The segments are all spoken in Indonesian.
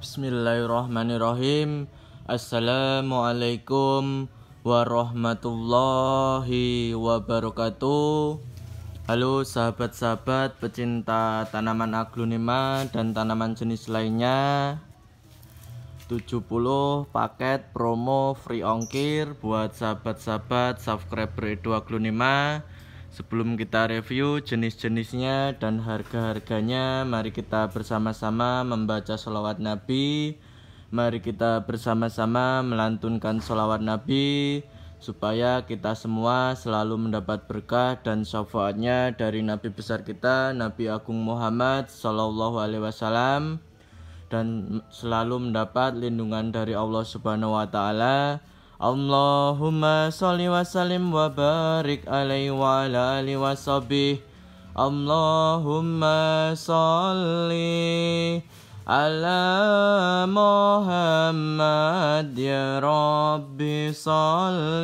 Bismillahirrahmanirrahim. Assalamualaikum warahmatullahi wabarakatuh. Halo sahabat-sahabat pecinta tanaman aglonema dan tanaman jenis lainnya. 70 paket promo free ongkir buat sahabat-sahabat subscriber Edu Aglonema. Sebelum kita review jenis-jenisnya dan harga-harganya, mari kita bersama-sama membaca sholawat Nabi. Mari kita bersama-sama melantunkan sholawat Nabi supaya kita semua selalu mendapat berkah dan syafaatnya dari Nabi besar kita Nabi Agung Muhammad Sallallahu Alaihi Wasallam dan selalu mendapat lindungan dari Allah Subhanahu Wa Taala اللهم صل وسلم وبارك عليه وعلى آله وصحبه اللهم صل على محمد يا رب صل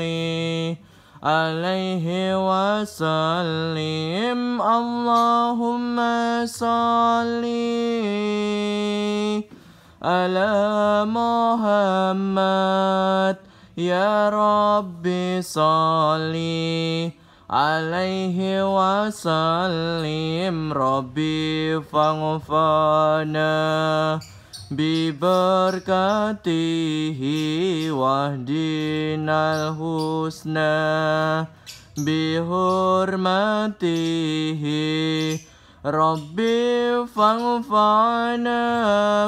عليه وسلم اللهم صل على محمد Ya Rabbi sali alaihi wasallim Rabbi faghfana Biberkatihi wahdinal husna Bihormatihi Rabbi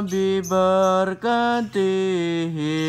bi Biberkatihi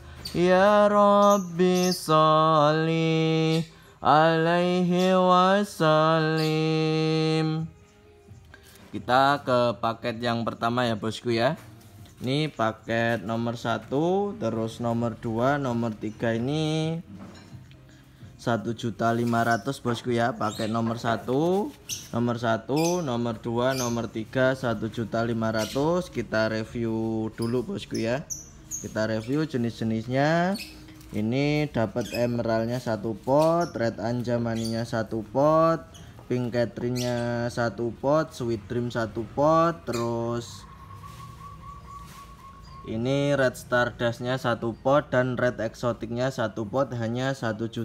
Ya Rabbi Sali alaihi wasallim Kita ke paket yang pertama ya bosku ya Ini paket nomor 1 Terus nomor 2 Nomor 3 ini 1.500 bosku ya Paket nomor 1 Nomor 1 Nomor 2 Nomor 3 1.500 Kita review dulu bosku ya kita review jenis-jenisnya ini dapat emeraldnya satu pot red anjamaninya satu pot pink catrinnya satu pot sweet dream satu pot terus ini red star dashnya satu pot dan red exoticnya satu pot hanya 1.500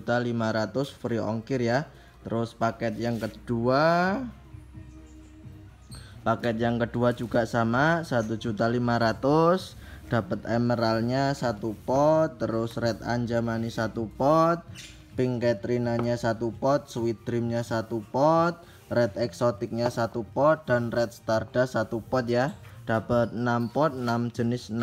free ongkir ya terus paket yang kedua paket yang kedua juga sama 1.500 dapat emeraldnya satu pot terus red anjamani satu pot pink katrinanya satu pot sweet dreamnya satu pot red exoticnya satu pot dan red stardust satu pot ya dapat 6 pot 6 jenis 6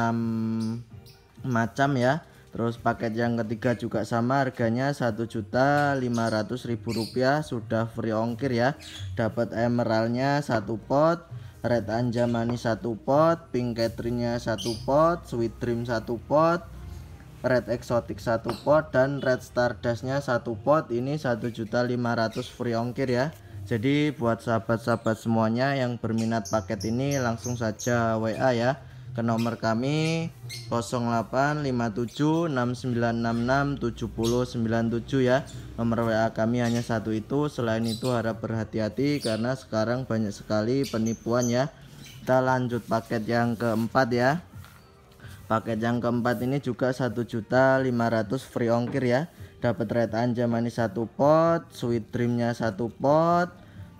macam ya terus paket yang ketiga juga sama harganya satu juta lima ratus ribu rupiah sudah free ongkir ya dapat emeraldnya satu pot Red Anjamani satu pot, Pink Catherine-nya satu pot, Sweet Dream satu pot, Red Exotic satu pot dan Red Stardustnya satu pot ini 1.500 free ongkir ya. Jadi buat sahabat-sahabat semuanya yang berminat paket ini langsung saja WA ya ke nomor kami 085769667097 ya. Nomor WA kami hanya satu itu. Selain itu harap berhati-hati karena sekarang banyak sekali penipuan ya. Kita lanjut paket yang keempat ya. Paket yang keempat ini juga 1.500 free ongkir ya. Dapat red anjamani satu pot, sweet dreamnya satu pot,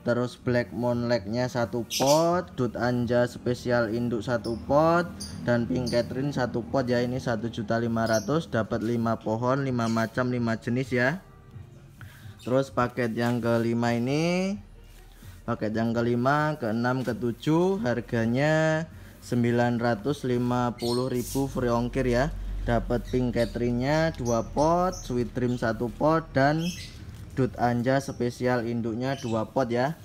terus black moon legnya satu pot dut anja spesial induk satu pot dan pink catherine satu pot ya ini satu juta lima ratus dapat lima pohon lima macam lima jenis ya terus paket yang kelima ini paket yang kelima ke tujuh harganya 950.000 free ongkir ya dapat pink catherine nya 2 pot sweet dream satu pot dan dut anja spesial induknya 2 pot ya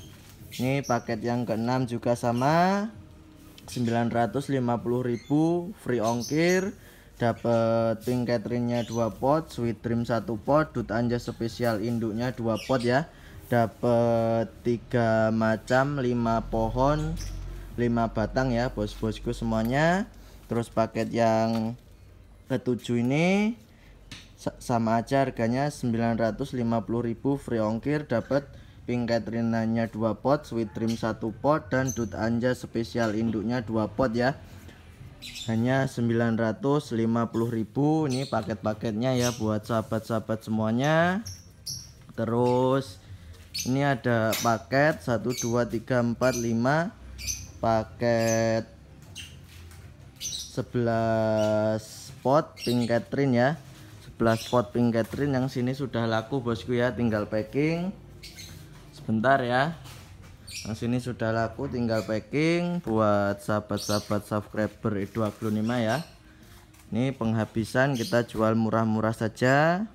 ini paket yang keenam juga sama 950.000 free ongkir dapet pink cateringnya 2 pot sweet dream 1 pot dut anja spesial induknya 2 pot ya dapet 3 macam 5 pohon 5 batang ya bos-bosku semuanya terus paket yang ketujuh ini sama aja harganya 950.000 free ongkir dapat pink Catherine-nya 2 pot, sweet dream 1 pot dan dut anja spesial induknya 2 pot ya. Hanya 950.000 ini paket-paketnya ya buat sahabat-sahabat semuanya. Terus ini ada paket 1 2 3 4 5 paket 11 pot pink Catherine ya 11 pot pink Catherine yang sini sudah laku bosku ya tinggal packing sebentar ya yang sini sudah laku tinggal packing buat sahabat-sahabat subscriber Edu Aglonema ya ini penghabisan kita jual murah-murah saja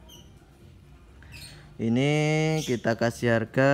ini kita kasih harga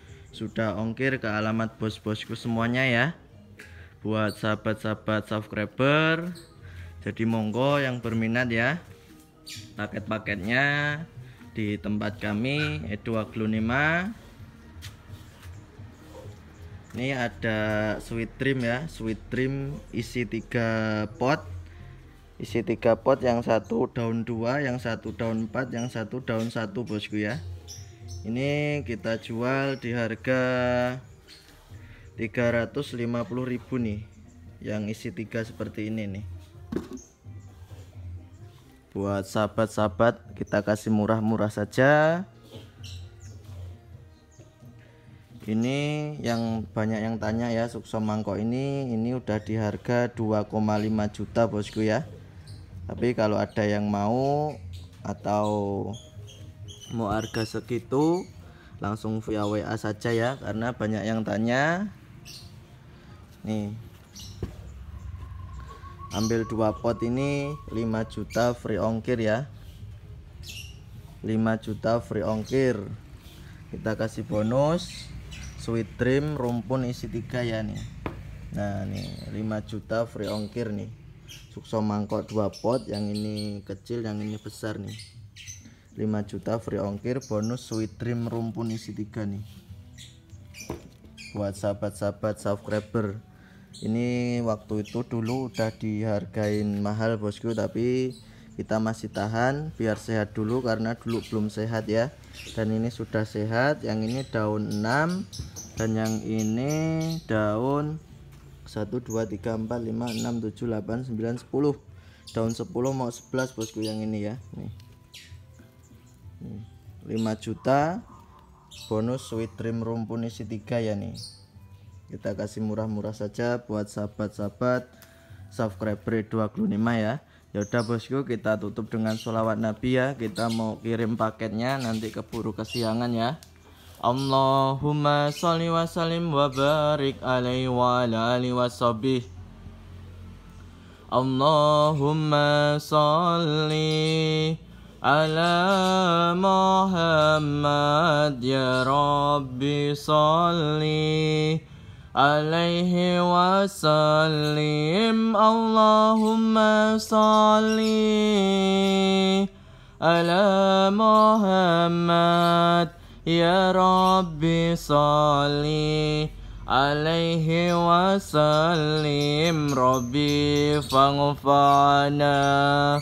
sudah ongkir ke alamat bos-bosku semuanya ya buat sahabat-sahabat subscriber jadi monggo yang berminat ya paket-paketnya di tempat kami itu Aglonema ini ada sweet dream ya sweet dream isi tiga pot isi tiga pot yang satu daun dua yang satu daun empat yang satu daun satu bosku ya ini kita jual di harga 350.000 nih yang isi tiga seperti ini nih buat sahabat-sahabat kita kasih murah-murah saja ini yang banyak yang tanya ya sukso mangkok ini ini udah di harga 2,5 juta bosku ya tapi kalau ada yang mau atau mau harga segitu langsung via WA saja ya karena banyak yang tanya nih ambil dua pot ini 5 juta free ongkir ya 5 juta free ongkir kita kasih bonus sweet dream rumpun isi tiga ya nih nah nih 5 juta free ongkir nih sukso mangkok dua pot yang ini kecil yang ini besar nih 5 juta free ongkir bonus sweet dream rumpun isi 3 nih buat sahabat-sahabat subscriber ini waktu itu dulu udah dihargain mahal bosku tapi kita masih tahan biar sehat dulu karena dulu belum sehat ya dan ini sudah sehat yang ini daun 6 dan yang ini daun 1 2 3 4 5 6 7 8 9 10 daun 10 mau 11 bosku yang ini ya nih 5 juta bonus sweet dream rumpun isi tiga ya nih kita kasih murah-murah saja buat sahabat-sahabat subscriber 225 ya Yaudah bosku kita tutup dengan sholawat nabi ya Kita mau kirim paketnya nanti keburu kesiangan ya Allahumma sholli wa sallim wa barik alaihi wa ala alihi wa Allahumma sholli على محمد يا ربي صلي عليه وسلم اللهم صلي على محمد يا ربي صلي عليه وسلم ربي لنا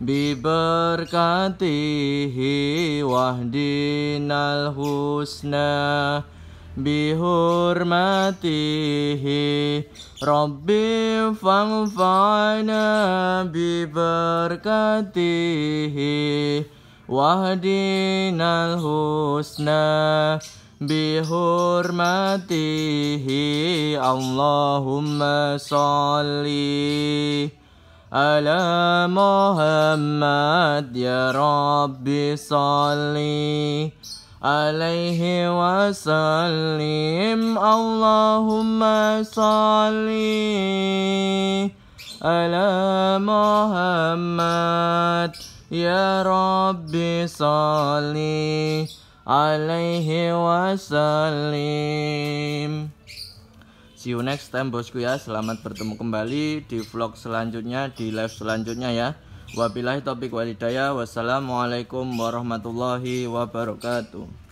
Biberkatihi wahdinal husna Bihurmatihi Rabbi fangfa'na Biberkatihi Wahdinal husna Bihurmatihi Allahumma salli على محمد يا رب صلي عليه وسلم اللهم صلي على محمد يا رب صلي عليه وسلم See you next time bosku ya. Selamat bertemu kembali di vlog selanjutnya, di live selanjutnya ya. Wabillahi wali walidaya. Wassalamualaikum warahmatullahi wabarakatuh.